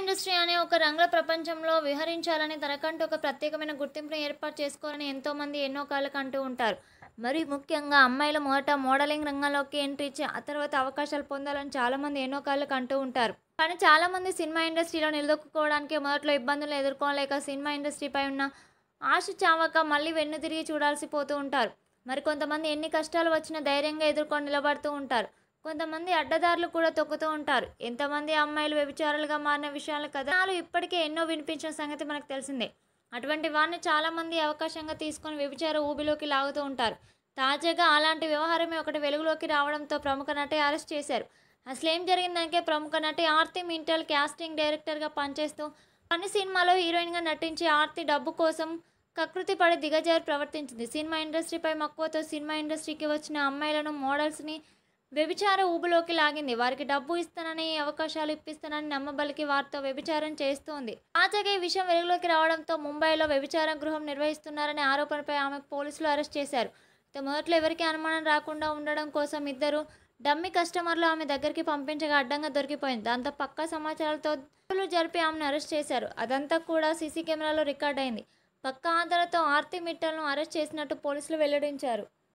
industry అనే ఒక రంగుల ప్రపంచంలో విహరించాలని తనకంటూ ఒక ప్రత్యేకమైన గుర్తింపును ఏర్పాటు చేసుకోవాలని ఎంతోమంది ఎన్నో కాలకు అంటూ ఉంటారు మరి ముఖ్యంగా అమ్మాయిలు మొదట మోడలింగ్ రంగంలోకి ఎంట్రీ ఇచ్చి ఆ తర్వాత అవకాశాలు పొందాలని చాలామంది ఎన్నో కాలకు అంటూ ఉంటారు కానీ చాలామంది సినిమా ఇండస్ట్రీలో నిలదొక్కుకోవడానికి మొదట్లో ఇబ్బందులు ఎదుర్కోలేక సినిమా ఇండస్ట్రీపై ఉన్న ఆశ చావక మళ్ళీ వెన్ను తిరిగి చూడాల్సి పోతూ ఉంటారు మరికొంతమంది ఎన్ని కష్టాలు వచ్చినా ధైర్యంగా ఎదుర్కొని నిలబడుతూ ఉంటారు కొంతమంది అడ్డదారులు కూడా తొక్కుతూ ఉంటారు ఎంతమంది అమ్మాయిలు వ్యభిచారాలుగా మారిన విషయాలు కథనాలు ఇప్పటికే ఎన్నో వినిపించిన సంగతి మనకు తెలిసిందే అటువంటి వారిని చాలామంది అవకాశంగా తీసుకొని వ్యభిచార ఊబిలోకి లాగుతూ ఉంటారు తాజాగా అలాంటి వ్యవహారమే ఒకటి వెలుగులోకి రావడంతో ప్రముఖ నటి అరెస్ట్ చేశారు అసలు ఏం జరిగిందంటే ప్రముఖ నటి ఆర్తి మింటల్ క్యాస్టింగ్ డైరెక్టర్గా పనిచేస్తూ పని సినిమాలో హీరోయిన్గా నటించి ఆర్తి డబ్బు కోసం కకృతి పడి దిగజారి ప్రవర్తించింది సినిమా ఇండస్ట్రీపై మక్కువతో సినిమా ఇండస్ట్రీకి వచ్చిన అమ్మాయిలను మోడల్స్ని వ్యభిచార ఊబులోకి లాగింది వారికి డబ్బు ఇస్తానని అవకాశాలు ఇప్పిస్తానని నమ్మబలికి వారితో వ్యభిచారం చేస్తోంది తాజాగా ఈ విషయం వెలుగులోకి రావడంతో ముంబైలో వ్యభిచార గృహం నిర్వహిస్తున్నారనే ఆరోపణపై ఆమె పోలీసులు అరెస్ట్ చేశారు మొదట్లో ఎవరికి అనుమానం రాకుండా ఉండడం కోసం ఇద్దరు డమ్మి కస్టమర్లు ఆమె దగ్గరికి పంపించగా అడ్డంగా దొరికిపోయింది దాంతో పక్కా సమాచారాలతో జరిపి ఆమెను అరెస్ట్ చేశారు అదంతా కూడా సీసీ కెమెరాలో రికార్డ్ అయింది పక్క ఆధారతో ఆర్తి మిట్టలను అరెస్ట్ చేసినట్టు పోలీసులు వెల్లడించారు